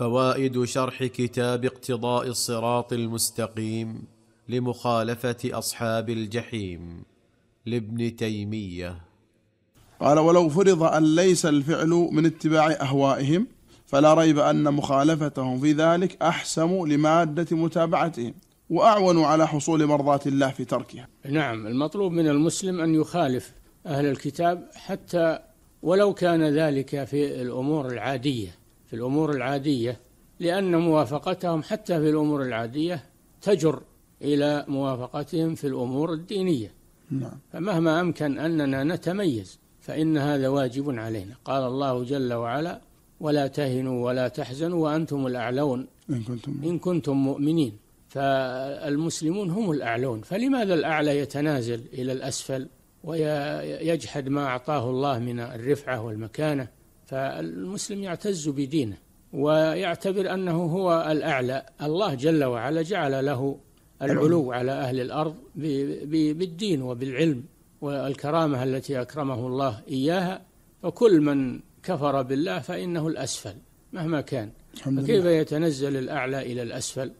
فوائد شرح كتاب اقتضاء الصراط المستقيم لمخالفه اصحاب الجحيم لابن تيميه قال ولو فرض ان ليس الفعل من اتباع اهوائهم فلا ريب ان مخالفتهم في ذلك احسم لماده متابعتهم واعون على حصول مرضاه الله في تركها. نعم المطلوب من المسلم ان يخالف اهل الكتاب حتى ولو كان ذلك في الامور العاديه في الأمور العادية لأن موافقتهم حتى في الأمور العادية تجر إلى موافقتهم في الأمور الدينية نعم. فمهما أمكن أننا نتميز فإن هذا واجب علينا قال الله جل وعلا ولا تهنوا ولا تحزنوا وأنتم الأعلون إن كنتم, إن كنتم مؤمنين فالمسلمون هم الأعلون فلماذا الأعلى يتنازل إلى الأسفل ويجحد ما أعطاه الله من الرفعة والمكانة فالمسلم يعتز بدينه ويعتبر أنه هو الأعلى الله جل وعلا جعل له العلو على أهل الأرض بالدين وبالعلم والكرامة التي أكرمه الله إياها فكل من كفر بالله فإنه الأسفل مهما كان فكيف يتنزل الأعلى إلى الأسفل